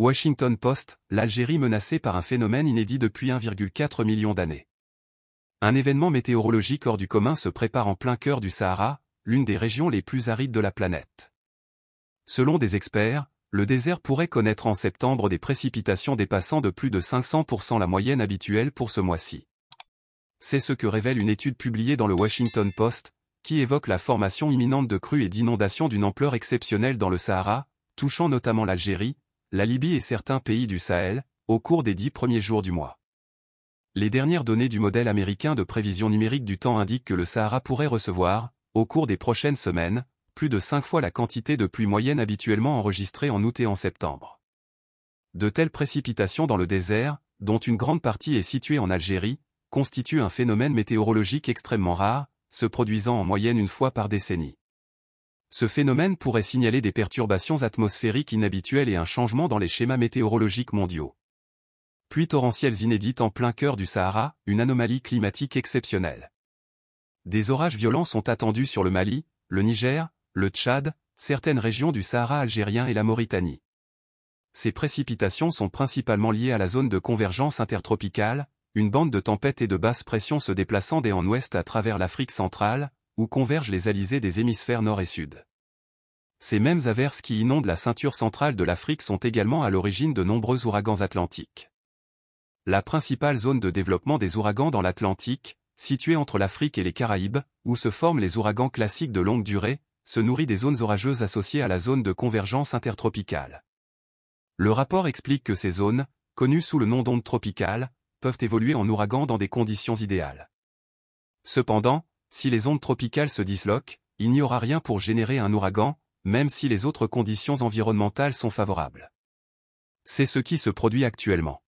Washington Post, l'Algérie menacée par un phénomène inédit depuis 1,4 million d'années. Un événement météorologique hors du commun se prépare en plein cœur du Sahara, l'une des régions les plus arides de la planète. Selon des experts, le désert pourrait connaître en septembre des précipitations dépassant de plus de 500% la moyenne habituelle pour ce mois-ci. C'est ce que révèle une étude publiée dans le Washington Post, qui évoque la formation imminente de crues et d'inondations d'une ampleur exceptionnelle dans le Sahara, touchant notamment l'Algérie, la Libye et certains pays du Sahel, au cours des dix premiers jours du mois. Les dernières données du modèle américain de prévision numérique du temps indiquent que le Sahara pourrait recevoir, au cours des prochaines semaines, plus de cinq fois la quantité de pluie moyenne habituellement enregistrée en août et en septembre. De telles précipitations dans le désert, dont une grande partie est située en Algérie, constituent un phénomène météorologique extrêmement rare, se produisant en moyenne une fois par décennie. Ce phénomène pourrait signaler des perturbations atmosphériques inhabituelles et un changement dans les schémas météorologiques mondiaux. Pluies torrentielles inédites en plein cœur du Sahara, une anomalie climatique exceptionnelle. Des orages violents sont attendus sur le Mali, le Niger, le Tchad, certaines régions du Sahara algérien et la Mauritanie. Ces précipitations sont principalement liées à la zone de convergence intertropicale, une bande de tempêtes et de basse pression se déplaçant dès en ouest à travers l'Afrique centrale, où convergent les alizés des hémisphères nord et sud. Ces mêmes averses qui inondent la ceinture centrale de l'Afrique sont également à l'origine de nombreux ouragans atlantiques. La principale zone de développement des ouragans dans l'Atlantique, située entre l'Afrique et les Caraïbes, où se forment les ouragans classiques de longue durée, se nourrit des zones orageuses associées à la zone de convergence intertropicale. Le rapport explique que ces zones, connues sous le nom d'ondes tropicales, peuvent évoluer en ouragans dans des conditions idéales. Cependant, si les ondes tropicales se disloquent, il n'y aura rien pour générer un ouragan, même si les autres conditions environnementales sont favorables. C'est ce qui se produit actuellement.